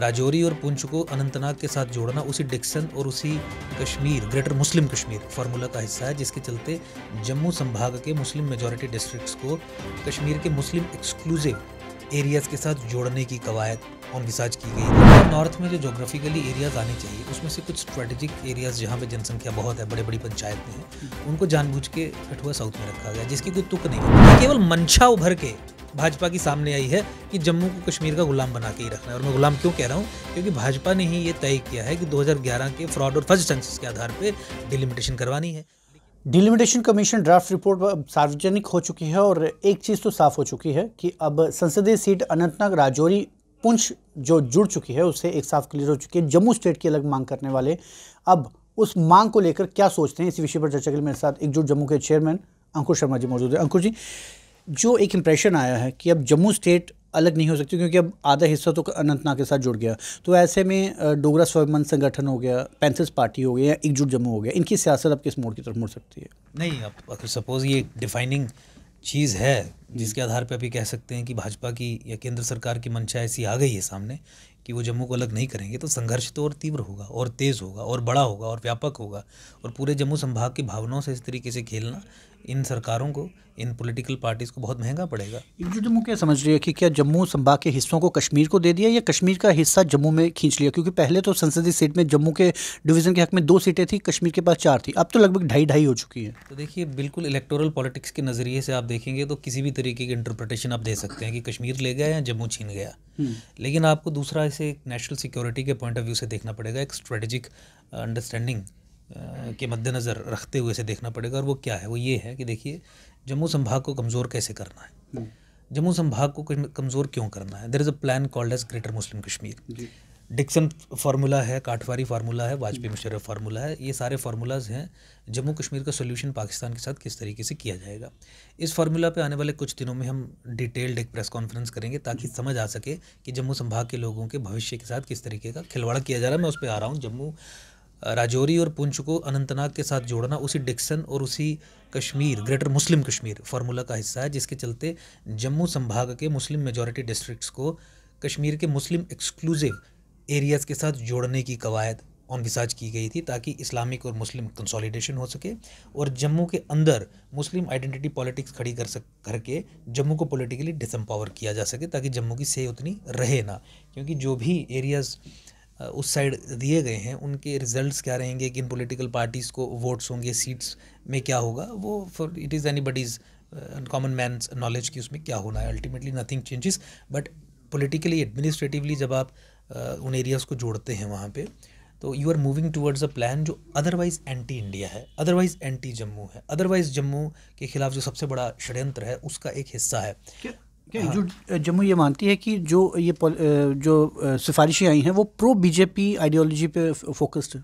राजौरी और पुंछ को अनंतनाग के साथ जोड़ना उसी डिक्सन और उसी Kashmir greater Muslim Kashmir formula का हिस्सा है जिसके चलते जम्मू संभाग के मुस्लिम मेजॉरिटी डिस्ट्रिक्ट्स को कश्मीर के मुस्लिम एक्सक्लूसिव एरियाज़ के साथ जोड़ने की कवायद और मिसाज की गई नॉर्थ में जो जोग्राफिकली एरियाज आने चाहिए उसमें से कुछ स्ट्रेटेजिक एरियाज जहाँ पे जनसंख्या बहुत है बड़े बड़ी पंचायतें हैं उनको जानबूझ के कठुआ साउथ में रखा गया जिसकी कोई तुक नहीं केवल मंशा उभर के भाजपा की सामने आई है कि जम्मू को कश्मीर का गुलाम बना के ही रखना है और मैं गुलाम क्यों कह रहा हूँ क्योंकि भाजपा ने ही ये तय किया है कि 2011 के फ्रॉड और फर्स्ट चांसेस के आधार पर डिलिमिटेशन करवानी है डिलिमिटेशन कमीशन ड्राफ्ट रिपोर्ट सार्वजनिक हो चुकी है और एक चीज़ तो साफ हो चुकी है कि अब संसदीय सीट अनंतनाग राजौरी पुंछ जो जुड़ चुकी है उससे एक साफ क्लियर हो चुकी है जम्मू स्टेट की अलग मांग करने वाले अब उस मांग को लेकर क्या सोचते हैं इस विषय पर चर्चा के लिए मेरे साथ एकजुट जम्मू के चेयरमैन अंकुर शर्मा जी मौजूद है अंकुर जी जो एक इम्प्रेशन आया है कि अब जम्मू स्टेट अलग नहीं हो सकती क्योंकि अब आधा हिस्सा तो अनंतनाग के साथ जुड़ गया तो ऐसे में डोगरा स्वाभिमान संगठन हो गया पेंसिल्स पार्टी हो गया या एकजुट जम्मू हो गया इनकी सियासत अब किस मोड़ की तरफ मुड़ सकती है नहीं अब अगर सपोज़ ये डिफाइनिंग चीज़ है हम्म। जिसके आधार पर अभी कह सकते हैं कि भाजपा की या केंद्र सरकार की मंशा ऐसी आ गई है सामने कि वो जम्मू को अलग नहीं करेंगे तो संघर्ष तो और तीव्र होगा और तेज़ होगा और बड़ा होगा और व्यापक होगा और पूरे जम्मू संभाग की भावनाओं से इस तरीके से खेलना इन सरकारों को इन पॉलिटिकल पार्टीज़ को बहुत महंगा पड़ेगा जो जम्मू क्या समझ रही है कि क्या जम्मू संभाग के हिस्सों को कश्मीर को दे दिया या कश्मीर का हिस्सा जम्मू में खींच लिया क्योंकि पहले तो संसदीय सीट में जम्मू के डिवीज़न के हक में दो सीटें थी कश्मीर के पास चार थी अब तो लगभग ढाई ढाई हो चुकी है तो देखिए बिल्कुल इलेक्टोरल पॉलिटिक्स के नज़रिए से आप देखेंगे तो किसी भी तरीके की इंटरप्रटेशन आप दे सकते हैं कि कश्मीर ले गया या जम्मू छीन गया हम्म। लेकिन आपको दूसरा इसे एक नेशनल सिक्योरिटी के पॉइंट ऑफ व्यू से देखना पड़ेगा एक स्ट्रेटेजिक अंडरस्टैंडिंग के मद्देनज़र रखते हुए इसे देखना पड़ेगा और वो क्या है वो ये है कि देखिए जम्मू संभाग को कमज़ोर कैसे करना है हम्म। जम्मू संभाग को कमज़ोर क्यों करना है there is a plan called as greater Muslim Kashmir Dixon formula है काठवारी फार्मूला है वाजपेयी मुशर्रफ फार्मूला है ये सारे फार्मूलाज हैं जम्मू कश्मीर का सोल्यूशन पाकिस्तान के साथ किस तरीके से किया जाएगा इस फार्मूला पे आने वाले कुछ दिनों में हम डिटेल्ड एक प्रेस कॉन्फ्रेंस करेंगे ताकि समझ आ सके कि जम्मू संभाग के लोगों के भविष्य के साथ किस तरीके का खिलवाड़ किया जा रहा है मैं उस पर आ रहा हूँ जम्मू राजौरी और पुंछ को अनंतनाग के साथ जोड़ना उसी डिक्सन और उसी Kashmir greater Muslim Kashmir formula का हिस्सा है जिसके चलते जम्मू संभाग के मुस्लिम मेजॉरिटी डिस्ट्रिक्ट्स को कश्मीर के मुस्लिम एक्सक्लूसिव एरियाज़ के साथ जोड़ने की कवायद और की गई थी ताकि इस्लामिक और मुस्लिम कंसोलिडेशन हो सके और जम्मू के अंदर मुस्लिम आइडेंटिटी पॉलिटिक्स खड़ी कर सक करके जम्मू को पॉलिटिकली डिसम्पावर किया जा सके ताकि जम्मू की से उतनी रहे ना क्योंकि जो भी एरियाज़ उस साइड दिए गए हैं उनके रिजल्ट्स क्या रहेंगे किन पॉलिटिकल पार्टीज़ को वोट्स होंगे सीट्स में क्या होगा वो for it is anybody's common man knowledge कि उसमें क्या होना है ultimately nothing changes but politically administratively जब आप uh, उन एरियाज़ को जोड़ते हैं वहाँ पर तो you are moving towards a plan जो अदरवाइज़ एंटी इंडिया है अदरवाइज़ एंटी जम्मू है अदरवाइज़ जम्मू के खिलाफ जो सबसे बड़ा षड्यंत्र है उसका एक हिस्सा है हाँ। जो जम्मू ये मानती है कि जो ये जो सिफारिशें आई हैं वो प्रो बीजेपी आइडियोलॉजी पे फोकस्ड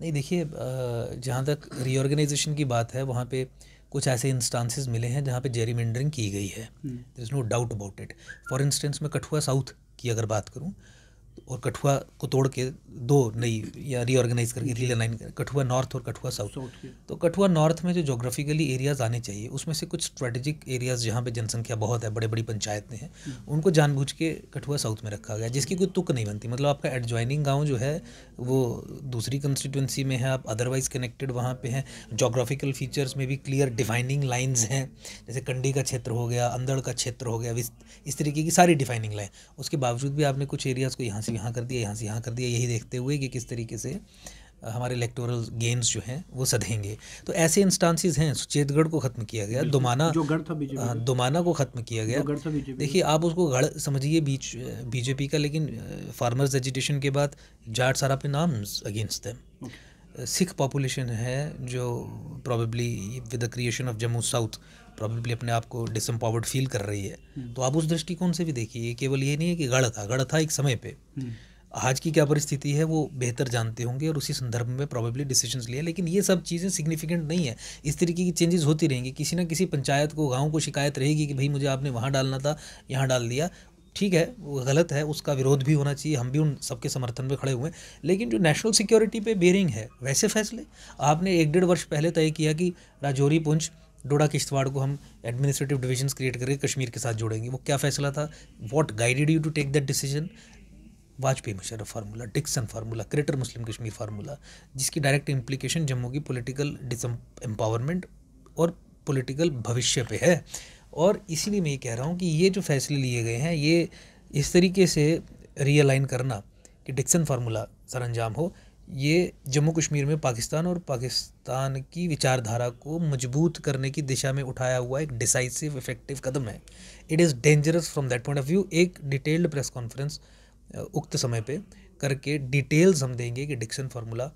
नहीं देखिए जहाँ तक रीऑर्गेनाइजेशन की बात है वहाँ पे कुछ ऐसे इंस्टांसिस मिले हैं जहाँ पे जेरीमेंडरिंग की गई है there is no doubt about it for instance मैं कठुआ साउथ की अगर बात करूँ और कठुआ को तोड़ के दो नई या रीऑर्गेनाइज करके रीलाइन कर कठुआ नॉर्थ और कठुआ साउथ तो कठुआ नॉर्थ में जो जोग्राफिकली एरियाज आने चाहिए उसमें से कुछ स्ट्रेटेजिक एरियाज जहाँ पे जनसंख्या बहुत है बड़े बड़ी पंचायतें हैं हम्म। उनको जानबूझ के कठुआ साउथ में रखा गया जिसकी कोई तुक नहीं बनती मतलब आपका एडजॉइनिंग गाँव जो है वो दूसरी कंस्टिट्यूंसी में है आप अदरवाइज कनेक्टेड वहाँ पर हैं जोग्राफिकल फीचर्स में भी क्लियर डिफाइनिंग लाइन्स हैं जैसे कंडी का क्षेत्र हो गया अंदड़ का क्षेत्र हो गया इस तरीके की सारी डिफाइनिंग लाइन उसके बावजूद भी आपने कुछ एरियाज़ को यहाँ यहाँ से यहाँ कर दिया यहाँ से यहाँ कर दिया यही देखते हुए कि किस तरीके से हमारे इलेक्टोरल गेंस जो हैं वो सधेंगे तो ऐसे इंस्टांसिस हैं सुचेतगढ़ को ख़त्म किया गया दुमाना जो गढ़ था बीजेपी दुमाना को ख़त्म किया गया देखिए आप उसको गढ़ समझिए बीच बीजेपी का लेकिन फार्मर्स एजुटेशन के बाद जाट सारा पे names against them Sikh population है जो probably with the creation of Jammu south probably अपने आप को डिसम्पावर्ड फील कर रही है हम्म। तो आप उस दृष्टिकोण से भी देखिए केवल ये नहीं है कि गढ़ था गढ़ था एक समय पे हम्म। आज की क्या परिस्थिति है वो बेहतर जानते होंगे और उसी संदर्भ में प्रॉबेबली डिसीजन लिए लेकिन ये सब चीज़ें सिग्निफिकेंट नहीं है इस तरीके की चेंजेस होती रहेंगी किसी ना किसी पंचायत को गांव को शिकायत रहेगी कि भाई मुझे आपने वहाँ डालना था यहाँ डाल दिया ठीक है वो गलत है उसका विरोध भी होना चाहिए हम भी उन सबके समर्थन में खड़े हुए हैं लेकिन जो नेशनल सिक्योरिटी पे बेरिंग है वैसे फैसले आपने एक डेढ़ वर्ष पहले तय किया कि राजौरी पुंछ डोडा किश्तवाड़ को हम एडमिनिस्ट्रेटिव डिविजन क्रिएट करके कश्मीर के साथ जोड़ेंगे वो क्या फैसला था what guided you to take that decision Vajpayee Musharraf formula Dixon formula greater Muslim Kashmir formula जिसकी डायरेक्ट इम्प्लीकेशन जम्मू की पोलिटिकल एम्पावरमेंट और पोलिटिकल भविष्य पे है और इसीलिए मैं ये कह रहा हूँ कि ये जो फैसले लिए गए हैं ये इस तरीके से रियलाइन करना कि डिक्सन फार्मूला सर अंजाम हो ये जम्मू कश्मीर में पाकिस्तान और पाकिस्तान की विचारधारा को मजबूत करने की दिशा में उठाया हुआ एक डिसाइसिव इफेक्टिव कदम है it is dangerous from that point of view एक डिटेल्ड प्रेस कॉन्फ्रेंस उक्त समय पे करके डिटेल्स हम देंगे कि डिक्शन फार्मूला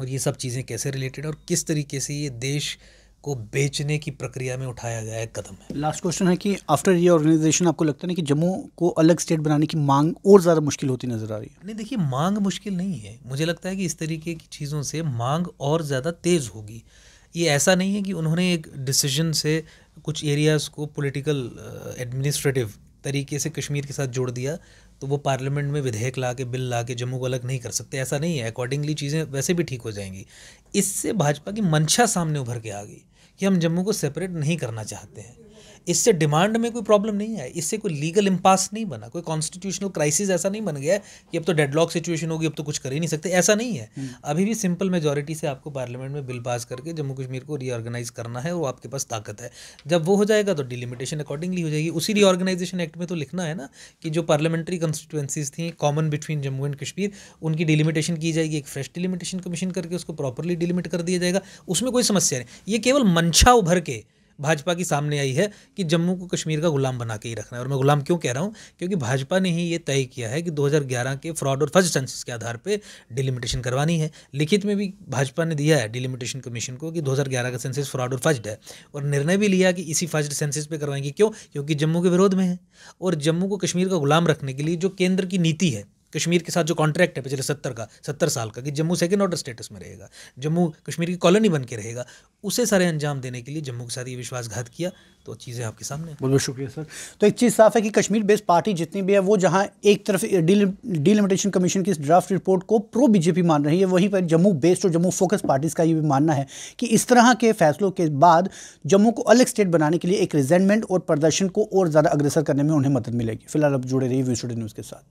और ये सब चीज़ें कैसे रिलेटेड और किस तरीके से ये देश को बेचने की प्रक्रिया में उठाया गया एक कदम है लास्ट क्वेश्चन है कि आफ्टर ये ऑर्गेनाइजेशन आपको लगता है कि जम्मू को अलग स्टेट बनाने की मांग और ज़्यादा मुश्किल होती नज़र आ रही है नहीं देखिए मांग मुश्किल नहीं है मुझे लगता है कि इस तरीके की चीज़ों से मांग और ज़्यादा तेज़ होगी ये ऐसा नहीं है कि उन्होंने एक डिसीजन से कुछ एरियाज़ को पोलिटिकल एडमिनिस्ट्रेटिव uh, तरीके से कश्मीर के साथ जोड़ दिया तो वो पार्लियामेंट में विधेयक ला के बिल ला के जम्मू को अलग नहीं कर सकते ऐसा नहीं है अकॉर्डिंगली चीज़ें वैसे भी ठीक हो जाएंगी इससे भाजपा की मंशा सामने उभर के आ गई कि हम जम्मू को सेपरेट नहीं करना चाहते हैं इससे डिमांड में कोई प्रॉब्लम नहीं है इससे कोई लीगल इम्पास नहीं बना कोई कॉन्स्टिट्यूशनल क्राइसिस ऐसा नहीं बन गया कि अब तो डेडलॉक सिचुएशन होगी अब तो कुछ कर ही नहीं सकते ऐसा नहीं है हम्म। अभी भी सिंपल मेजोरिटी से आपको पार्लियामेंट में बिल पास करके जम्मू कश्मीर को रीऑर्गेनाइज करना है वो आपके पास ताकत है जब वो हो जाएगा तो डिलिमिटेशन अकॉर्डिंगली हो जाएगी उसी रीऑर्गेनाइजेशन एक्ट में तो लिखना है ना कि जो पार्लियामेंट्री कंस्टिट्यूएंसीज थी common between Jammu and Kashmir उनकी डिलिमिटेशन की जाएगी एक फ्रेश डिलिमिटेशन कमीशन करके उसको प्रॉपरली डिलिमिट कर दिया जाएगा उसमें कोई समस्या नहीं ये केवल मंशा उभर के भाजपा की सामने आई है कि जम्मू को कश्मीर का गुलाम बना के ही रखना है और मैं गुलाम क्यों कह रहा हूँ क्योंकि भाजपा ने ही ये तय किया है कि 2011 के फ्रॉड और फर्स्ट सेंसिस के आधार पर डिलिमिटेशन करवानी है लिखित में भी भाजपा ने दिया है डिलिमिटेशन कमीशन को कि 2011 का सेंसिस फ्रॉड और फर्स्ट है और निर्णय भी लिया कि इसी फर्स्ट सेंसिस पर करवाएंगे क्यों क्योंकि जम्मू के विरोध में है और जम्मू को कश्मीर का गुलाम रखने के लिए जो केंद्र की नीति है कश्मीर के साथ जो कॉन्ट्रैक्ट है पिछले सत्तर का सत्तर साल का कि जम्मू सेकेंड ऑर्डर स्टेटस में रहेगा जम्मू कश्मीर की कॉलोनी बन के रहेगा उसे सारे अंजाम देने के लिए जम्मू के साथ ये विश्वासघात किया तो चीज़ें आपके सामने बहुत बहुत शुक्रिया सर तो एक चीज़ साफ है कि कश्मीर बेस्ड पार्टी जितनी भी है वो जहाँ एक तरफ डिलिमिटेशन कमीशन की इस ड्राफ्ट रिपोर्ट को प्रो बीजेपी मान रही है वहीं पर जम्मू बेस्ड और जम्मू फोकस पार्टीज का ये भी मानना है कि इस तरह के फैसलों के बाद जम्मू को अलग स्टेट बनाने के लिए एक रिजेंटमेंट और प्रदर्शन को और ज़्यादा अग्रसर करने में उन्हें मदद मिलेगी फिलहाल अब जुड़े रहिए वी न्यूज़ के साथ